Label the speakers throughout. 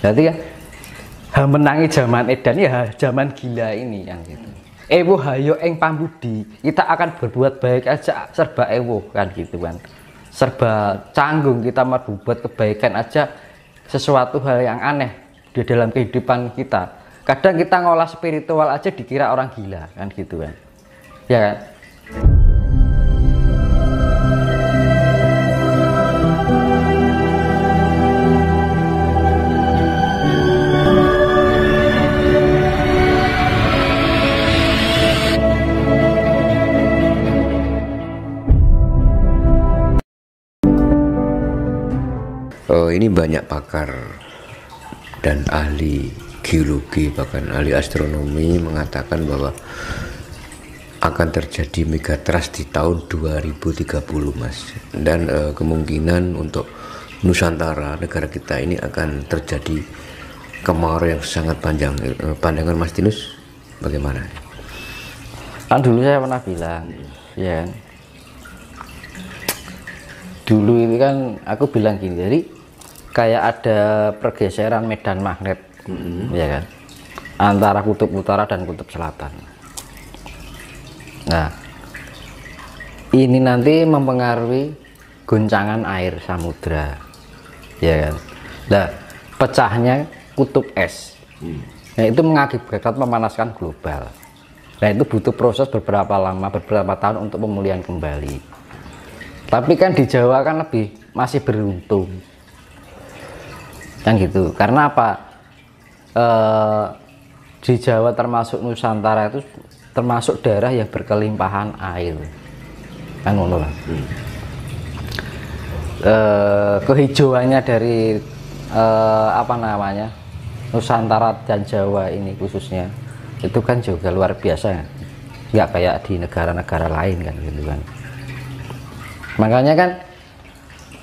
Speaker 1: berarti kan ya, ha menangi zaman edan ya zaman gila ini kan gitu ewo hayo eng pambudi kita akan berbuat baik aja serba ewo kan gitu kan serba canggung kita mau berbuat kebaikan aja sesuatu hal yang aneh di dalam kehidupan kita kadang kita ngolah spiritual aja dikira orang gila kan gitu kan ya kan
Speaker 2: uh, ini banyak pakar dan ahli geologi bahkan ahli astronomi mengatakan bahwa akan terjadi megatrust di tahun 2030 mas dan eh, kemungkinan untuk Nusantara negara kita ini akan terjadi kemarau yang sangat panjang eh, pandangan Mas Tinus bagaimana?
Speaker 1: Kan dulu saya pernah bilang
Speaker 2: hmm. ya
Speaker 1: dulu ini kan aku bilang gini jadi kayak ada pergeseran medan magnet hmm ya kan antara kutub utara dan kutub selatan nah ini nanti mempengaruhi guncangan air samudra ya kan nah pecahnya kutub es mm. nah itu mengakibatkan memanaskan global nah itu butuh proses beberapa lama beberapa tahun untuk pemulihan kembali tapi kan di Jawa kan lebih masih beruntung kan gitu karena apa e, di Jawa termasuk Nusantara itu termasuk daerah yang berkelimpahan air kan ngono lah hmm. e, kehijauannya dari e, apa namanya Nusantara dan Jawa ini khususnya itu kan juga luar biasa kan? nggak kayak di negara-negara lain kan gitu kan makanya kan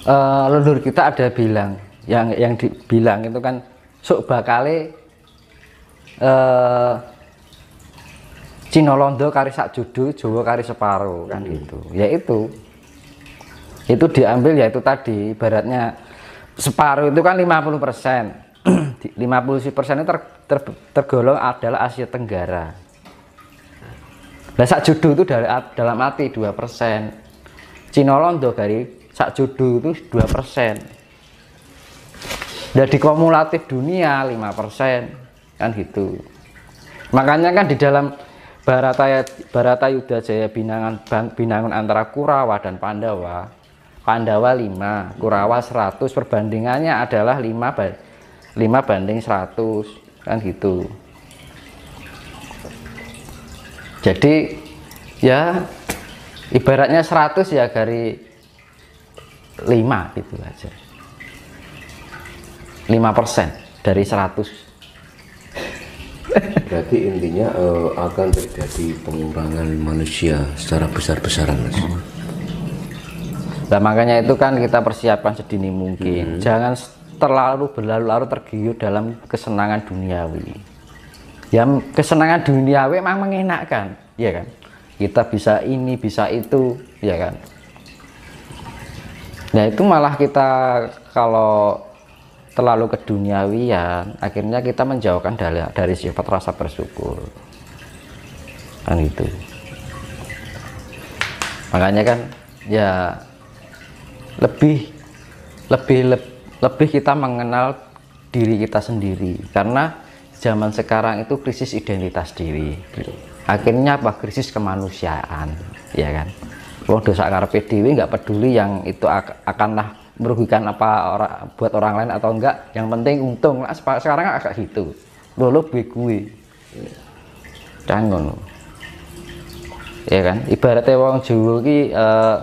Speaker 1: e, leluhur kita ada bilang yang yang dibilang itu kan sok bakale eh Cina Londo kari sak judu, Jawa kari separo kan hmm. gitu. Yaitu itu diambil yaitu tadi baratnya separuh itu kan 50 persen 50 persen itu ter, ter, tergolong adalah Asia Tenggara nah sak judu itu dari dalam arti 2 persen Cina Londo kari sak judu itu 2 persen jadi kumulatif dunia 5% kan gitu makanya kan di dalam Barata Barata Yuda Jaya binangan binangan antara Kurawa dan Pandawa Pandawa 5 Kurawa 100 perbandingannya adalah 5 5 banding 100 kan gitu jadi ya ibaratnya 100 ya dari 5 gitu aja 5% dari
Speaker 2: 100 berarti intinya uh, akan terjadi pengurangan manusia secara besar-besaran mas
Speaker 1: nah makanya itu kan kita persiapkan sedini mungkin hmm. jangan terlalu berlarut-larut tergiur dalam kesenangan duniawi ya kesenangan duniawi memang mengenakan ya kan kita bisa ini bisa itu ya kan nah itu malah kita kalau terlalu keduniawian ya, akhirnya kita menjauhkan dari, dari sifat rasa bersyukur kan itu makanya kan ya lebih lebih le, lebih kita mengenal diri kita sendiri karena zaman sekarang itu krisis identitas diri gitu. akhirnya apa krisis kemanusiaan ya kan Wong dosa karpet dewi nggak peduli yang itu ak akanlah merugikan apa orang buat orang lain atau enggak yang penting untung lah sekarang agak gitu lo lo gue canggung ya kan ibaratnya wong jowo ki uh,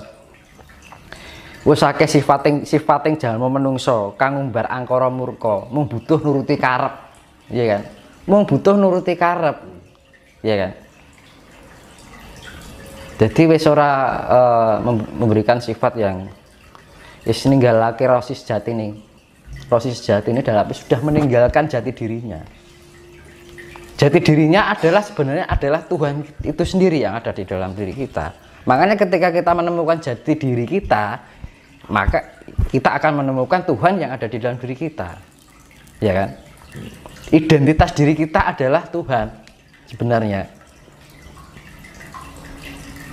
Speaker 1: wis akeh sifating sifating jalma menungso kang umbar angkara murka mung butuh nuruti karep ya kan mung butuh nuruti karep ya kan jadi wis ora uh, memberikan sifat yang Is ninggalake rosi jati nih, Rosi sejati ini dalam sudah meninggalkan jati dirinya. Jati dirinya adalah sebenarnya adalah Tuhan itu sendiri yang ada di dalam diri kita. Makanya ketika kita menemukan jati diri kita, maka kita akan menemukan Tuhan yang ada di dalam diri kita. Ya kan? Identitas diri kita adalah Tuhan sebenarnya.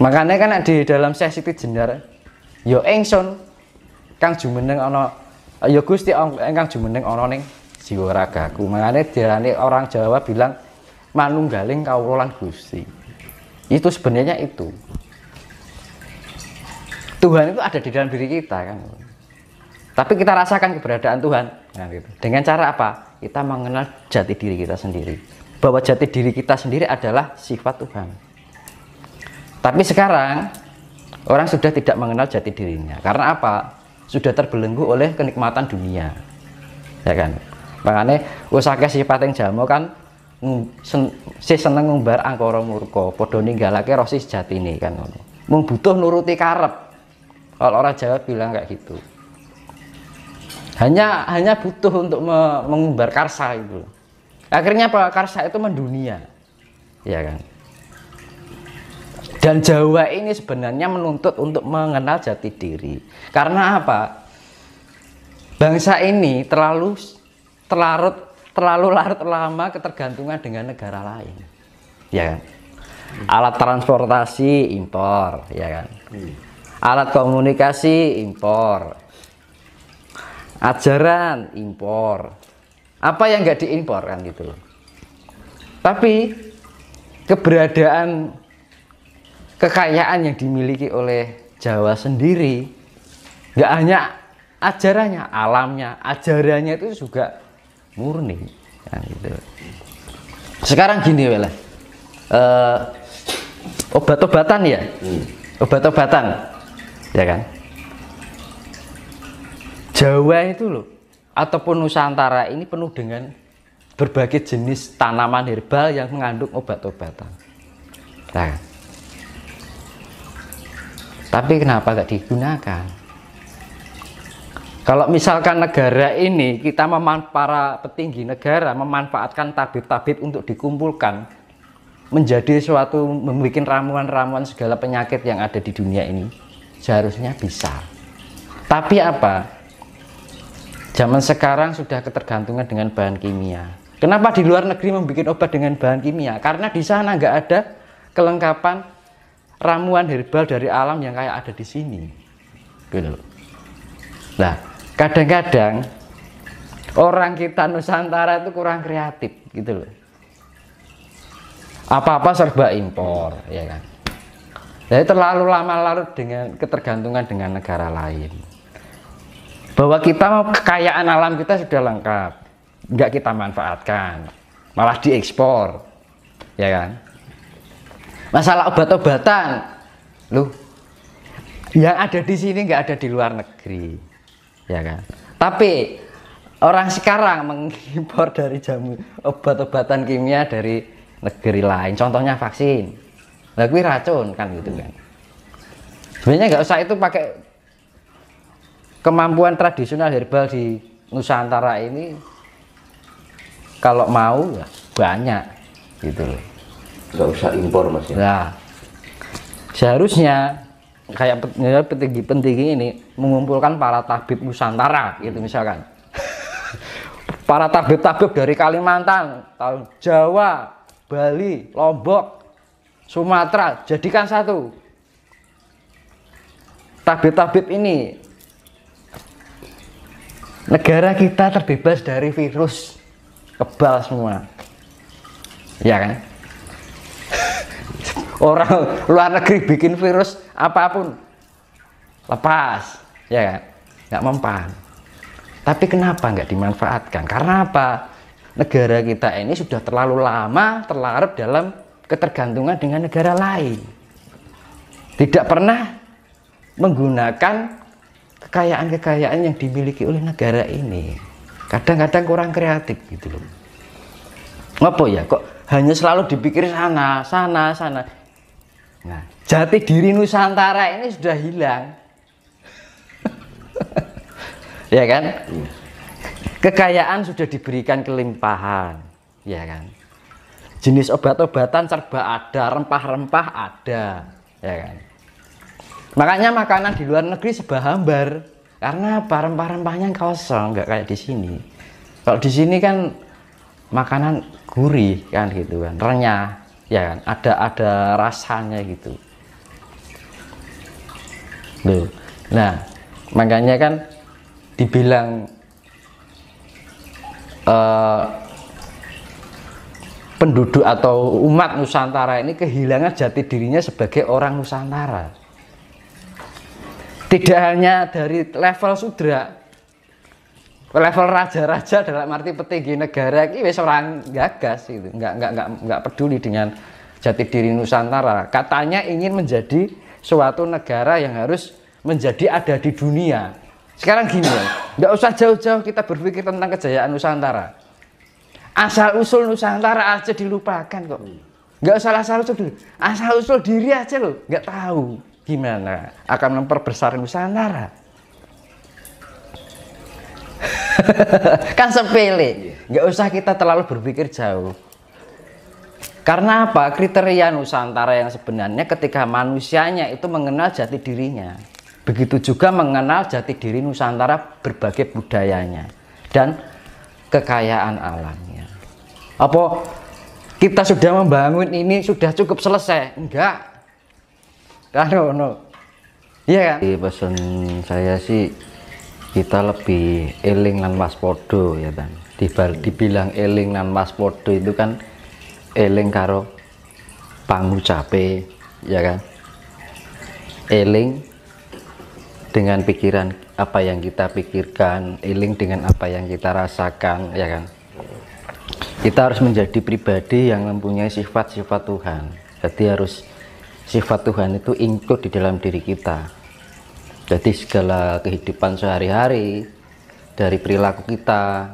Speaker 1: Makanya kan di dalam sesi itu jenar, yo engson kang jumeneng ana ya Gusti ingkang jumeneng ana ning jiwa ragaku. Mangane diarani orang Jawa bilang manunggaling kawula lan Gusti. Itu sebenarnya itu. Tuhan itu ada di dalam diri kita kan. Tapi kita rasakan keberadaan Tuhan. Nah, gitu. Dengan cara apa? Kita mengenal jati diri kita sendiri. Bahwa jati diri kita sendiri adalah sifat Tuhan. Tapi sekarang orang sudah tidak mengenal jati dirinya. Karena apa? sudah terbelenggu oleh kenikmatan dunia ya kan makanya usaha sifat yang jamu kan sen, si seneng ngumbar angkoro murko padha ninggalake rosi sejati ini kan membutuh nuruti karep kalau orang Jawa bilang kayak gitu hanya hanya butuh untuk me, mengumbar karsa itu akhirnya apa karsa itu mendunia ya kan dan Jawa ini sebenarnya menuntut untuk mengenal jati diri. Karena apa? Bangsa ini terlalu terlarut terlalu larut lama ketergantungan dengan negara lain. Ya kan? Alat transportasi impor, ya kan? Hmm. Alat komunikasi impor. Ajaran impor. Apa yang nggak diimpor kan gitu loh. Tapi keberadaan kekayaan yang dimiliki oleh Jawa sendiri nggak hanya ajarannya alamnya ajarannya itu juga murni ya, gitu. sekarang gini Wela uh, eh, obat-obatan ya hmm. obat-obatan ya kan Jawa itu loh ataupun Nusantara ini penuh dengan berbagai jenis tanaman herbal yang mengandung obat-obatan. Nah, tapi kenapa nggak digunakan? Kalau misalkan negara ini kita meman para petinggi negara memanfaatkan tabib-tabib untuk dikumpulkan menjadi suatu membuat ramuan-ramuan segala penyakit yang ada di dunia ini seharusnya bisa. Tapi apa? Zaman sekarang sudah ketergantungan dengan bahan kimia. Kenapa di luar negeri membuat obat dengan bahan kimia? Karena di sana nggak ada kelengkapan ramuan herbal dari alam yang kayak ada di sini
Speaker 2: gitu nah kadang-kadang
Speaker 1: orang kita Nusantara itu kurang kreatif gitu loh apa-apa serba impor ya kan jadi terlalu lama larut dengan ketergantungan dengan negara lain bahwa kita mau kekayaan alam kita sudah lengkap nggak kita manfaatkan malah diekspor ya kan masalah obat-obatan lu yang ada di sini nggak ada di luar negeri ya kan tapi orang sekarang mengimpor dari jamu obat-obatan kimia dari negeri lain contohnya vaksin lagu racun kan gitu kan sebenarnya nggak usah itu pakai kemampuan tradisional herbal di Nusantara ini kalau mau ya banyak
Speaker 2: gitu loh nggak usah impor mas ya nah,
Speaker 1: seharusnya kayak ya, petinggi-petinggi ini mengumpulkan para tabib Nusantara gitu misalkan para tabib-tabib dari Kalimantan, Jawa, Bali, Lombok, Sumatera jadikan satu tabib-tabib ini negara kita terbebas dari virus kebal semua ya kan orang luar negeri bikin virus apapun lepas ya nggak mempan tapi kenapa nggak dimanfaatkan karena apa negara kita ini sudah terlalu lama terlarut dalam ketergantungan dengan negara lain tidak pernah menggunakan kekayaan-kekayaan yang dimiliki oleh negara ini kadang-kadang kurang kreatif gitu loh Ngapain ya kok hanya selalu dipikir sana sana sana Nah, jati diri Nusantara ini sudah hilang. ya kan? Iya. Kekayaan sudah diberikan kelimpahan, ya kan? Jenis obat-obatan serba ada, rempah-rempah ada, ya kan? Makanya makanan di luar negeri serba hambar. Karena apa? Rempah-rempahnya kosong, nggak kayak di sini. Kalau di sini kan makanan gurih kan gitu kan, renyah ya kan ada ada rasanya gitu loh nah makanya kan dibilang uh, penduduk atau umat Nusantara ini kehilangan jati dirinya sebagai orang Nusantara tidak hanya dari level sudra level raja-raja dalam arti petinggi negara ini wes orang gagas itu nggak nggak nggak nggak peduli dengan jati diri Nusantara katanya ingin menjadi suatu negara yang harus menjadi ada di dunia sekarang gini ya nggak usah jauh-jauh kita berpikir tentang kejayaan Nusantara asal usul Nusantara aja dilupakan kok nggak usah asal usul dulu asal usul diri aja loh nggak tahu gimana akan memperbesar Nusantara kan sepele iya. nggak usah kita terlalu berpikir jauh karena apa kriteria Nusantara yang sebenarnya ketika manusianya itu mengenal jati dirinya begitu juga mengenal jati diri Nusantara berbagai budayanya dan kekayaan alamnya apa kita sudah membangun ini sudah cukup selesai enggak kan no, no. iya kan pesan saya sih kita lebih eling lan waspodo ya kan Dibal, dibilang eling lan waspodo itu kan eling karo pangucape ya kan eling dengan pikiran apa yang kita pikirkan eling dengan apa yang kita rasakan ya kan kita harus menjadi pribadi yang mempunyai sifat-sifat Tuhan jadi harus sifat Tuhan itu include di dalam diri kita jadi segala kehidupan sehari-hari dari perilaku kita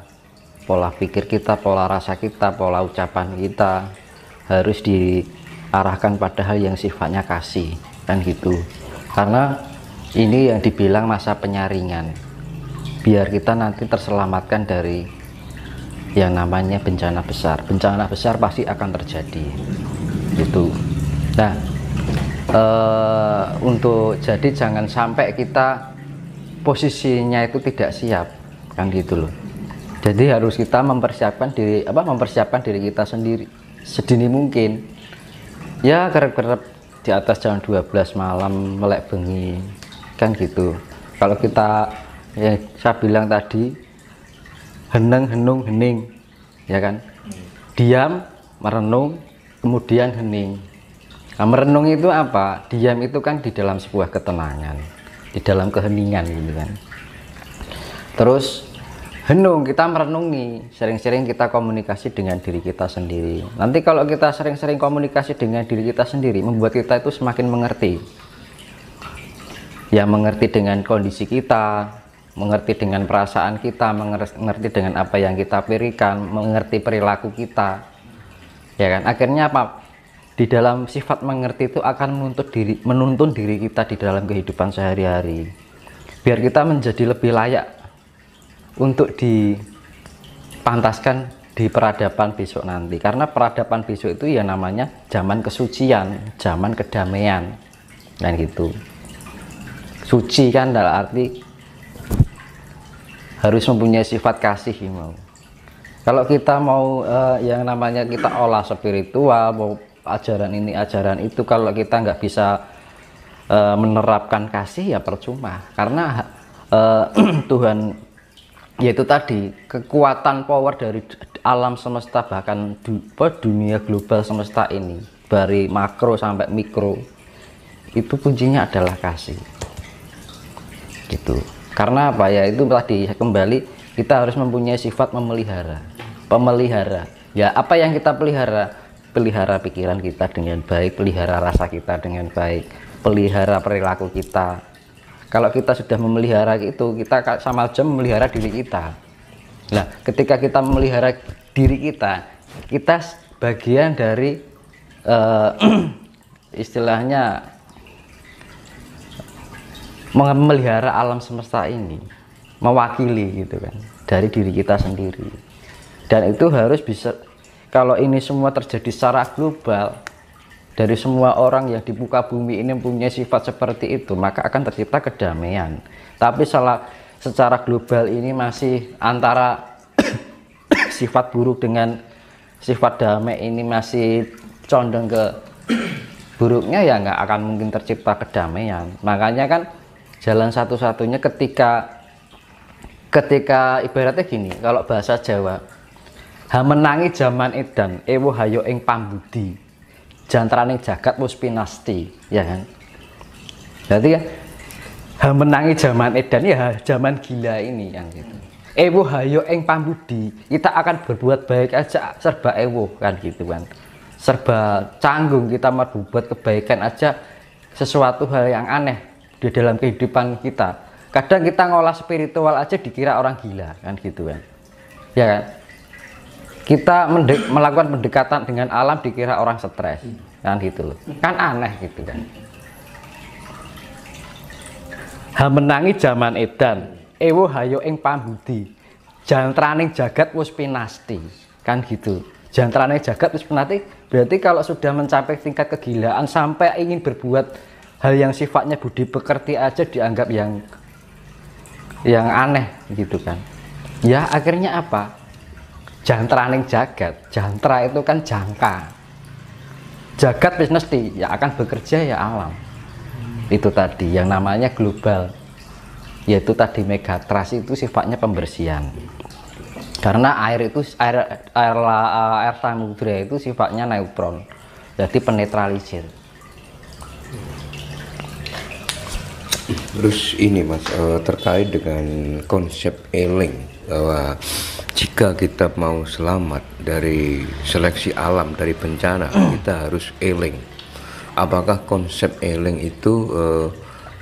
Speaker 1: pola pikir kita pola rasa kita pola ucapan kita harus diarahkan pada hal yang sifatnya kasih dan gitu karena ini yang dibilang masa penyaringan biar kita nanti terselamatkan dari yang namanya bencana besar bencana besar pasti akan terjadi itu nah uh, untuk jadi jangan sampai kita posisinya itu tidak siap kan gitu loh jadi harus kita mempersiapkan diri apa mempersiapkan diri kita sendiri sedini mungkin ya kerap-kerap di atas jam 12 malam melek bengi kan gitu kalau kita ya saya bilang tadi heneng henung hening ya kan diam merenung kemudian hening Nah, merenung itu apa? Diam itu kan di dalam sebuah ketenangan, di dalam keheningan gitu kan. Terus henung kita merenungi, sering-sering kita komunikasi dengan diri kita sendiri. Nanti kalau kita sering-sering komunikasi dengan diri kita sendiri, membuat kita itu semakin mengerti. Ya mengerti dengan kondisi kita, mengerti dengan perasaan kita, mengerti dengan apa yang kita pikirkan, mengerti perilaku kita. Ya kan? Akhirnya apa? di dalam sifat mengerti itu akan menuntut diri menuntun diri kita di dalam kehidupan sehari-hari biar kita menjadi lebih layak untuk dipantaskan di peradaban besok nanti karena peradaban besok itu ya namanya zaman kesucian zaman kedamaian dan gitu suci kan dalam arti harus mempunyai sifat kasih mau kalau kita mau eh, yang namanya kita olah spiritual mau ajaran ini ajaran itu kalau kita nggak bisa uh, menerapkan kasih ya percuma karena uh, Tuhan yaitu tadi kekuatan power dari alam semesta bahkan du, dunia global semesta ini dari makro sampai mikro itu kuncinya adalah kasih gitu karena apa ya itu tadi kembali kita harus mempunyai sifat memelihara pemelihara ya apa yang kita pelihara pelihara pikiran kita dengan baik pelihara rasa kita dengan baik pelihara perilaku kita kalau kita sudah memelihara itu kita sama aja memelihara diri kita nah ketika kita memelihara diri kita kita bagian dari uh, istilahnya memelihara alam semesta ini mewakili gitu kan dari diri kita sendiri dan itu harus bisa kalau ini semua terjadi secara global dari semua orang yang di muka bumi ini punya sifat seperti itu maka akan tercipta kedamaian tapi salah secara global ini masih antara sifat buruk dengan sifat damai ini masih condong ke buruknya ya nggak akan mungkin tercipta kedamaian makanya kan jalan satu-satunya ketika ketika ibaratnya gini kalau bahasa Jawa menangi zaman edan, ewo hayo ing pambudi. Jantraning jagat wis pinasti, ya kan? Berarti kan menangi zaman edan ya zaman gila ini yang gitu. Ewo hayo ing pambudi, kita akan berbuat baik aja serba ewo kan gitu kan. Serba canggung kita mau berbuat kebaikan aja sesuatu hal yang aneh di dalam kehidupan kita. Kadang kita ngolah spiritual aja dikira orang gila kan gitu kan. Ya kan? kita mendek, melakukan pendekatan dengan alam dikira orang stres kan gitu loh kan aneh gitu kan hamenangi zaman edan ewo hayo ing pambudi jantraning jagat wis pinasti kan gitu jantraning jagat wis pinasti berarti kalau sudah mencapai tingkat kegilaan sampai ingin berbuat hal yang sifatnya budi pekerti aja dianggap yang yang aneh gitu kan ya akhirnya apa jantra ning jagat jantra itu kan jangka jagat bisnis di ya akan bekerja ya alam hmm. itu tadi yang namanya global yaitu tadi megatras itu sifatnya pembersihan karena air itu air air, eh, air, air itu sifatnya neutron jadi penetralisir
Speaker 2: terus ini mas eh, terkait dengan konsep eling bahwa jika kita mau selamat dari seleksi alam dari bencana hmm. kita harus eling apakah konsep eling itu uh,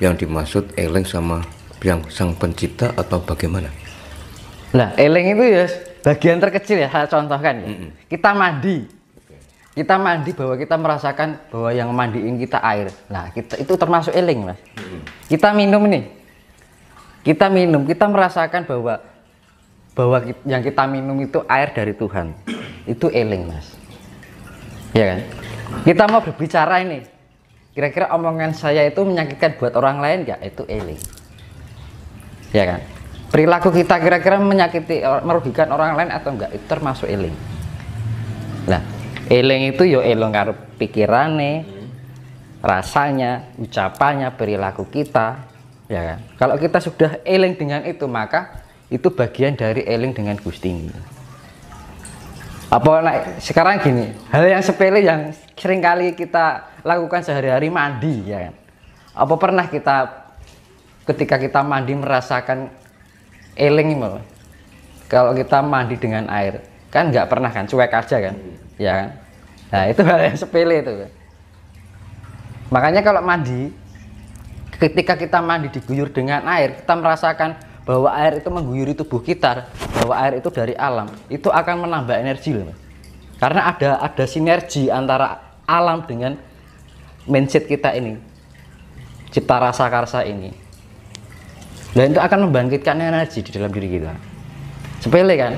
Speaker 2: yang dimaksud eling sama yang sang pencipta atau bagaimana nah
Speaker 1: eling itu ya bagian terkecil ya saya contohkan ya. Mm -mm. kita mandi kita mandi bahwa kita merasakan bahwa yang mandiin kita air nah kita itu termasuk eling mas mm -mm. kita minum nih kita minum kita merasakan bahwa bahwa yang kita minum itu air dari Tuhan itu eling mas ya kan kita mau berbicara ini kira-kira omongan saya itu menyakitkan buat orang lain ya itu eling ya kan perilaku kita kira-kira menyakiti merugikan orang lain atau enggak itu termasuk eling nah eling itu yo elong karo pikirane rasanya ucapannya perilaku kita ya kan kalau kita sudah eling dengan itu maka itu bagian dari eling dengan Gusti apa nah, sekarang gini hal yang sepele yang sering kali kita lakukan sehari-hari mandi ya kan apa pernah kita ketika kita mandi merasakan eling malah kalau kita mandi dengan air kan nggak pernah kan cuek aja kan ya kan nah itu hal yang sepele itu makanya kalau mandi ketika kita mandi diguyur dengan air kita merasakan bahwa air itu mengguyuri tubuh kita, bahwa air itu dari alam, itu akan menambah energi loh. Karena ada ada sinergi antara alam dengan mindset kita ini. Cipta rasa karsa ini. Dan itu akan membangkitkan energi di dalam diri kita. Sepele kan?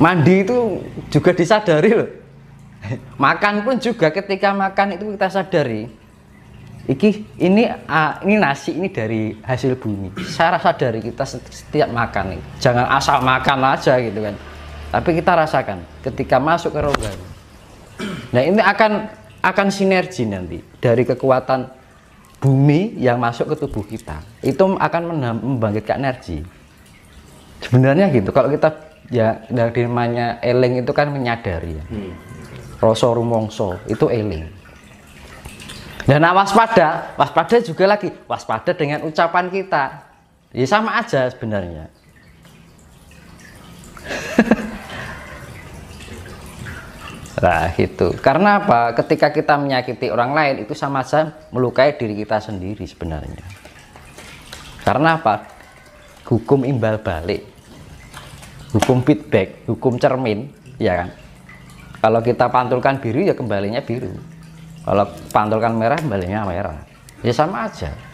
Speaker 1: Mandi itu juga disadari loh. Makan pun juga ketika makan itu kita sadari Iki ini uh, ini nasi ini dari hasil bumi. Saya rasa dari kita setiap makan nih. Jangan asal makan aja gitu kan. Tapi kita rasakan ketika masuk ke rongga. Nah, ini akan akan sinergi nanti dari kekuatan bumi yang masuk ke tubuh kita. Itu akan membangkitkan energi. Sebenarnya gitu. Kalau kita ya dari namanya eling itu kan menyadari ya. Hmm. rumongso itu eling dan nah, waspada, waspada juga lagi waspada dengan ucapan kita. Ya sama aja sebenarnya. nah itu Karena apa? Ketika kita menyakiti orang lain itu sama saja melukai diri kita sendiri sebenarnya. Karena apa? Hukum imbal balik, hukum feedback, hukum cermin, ya kan? Kalau kita pantulkan biru ya kembalinya biru kalau pantulkan merah baliknya merah ya sama aja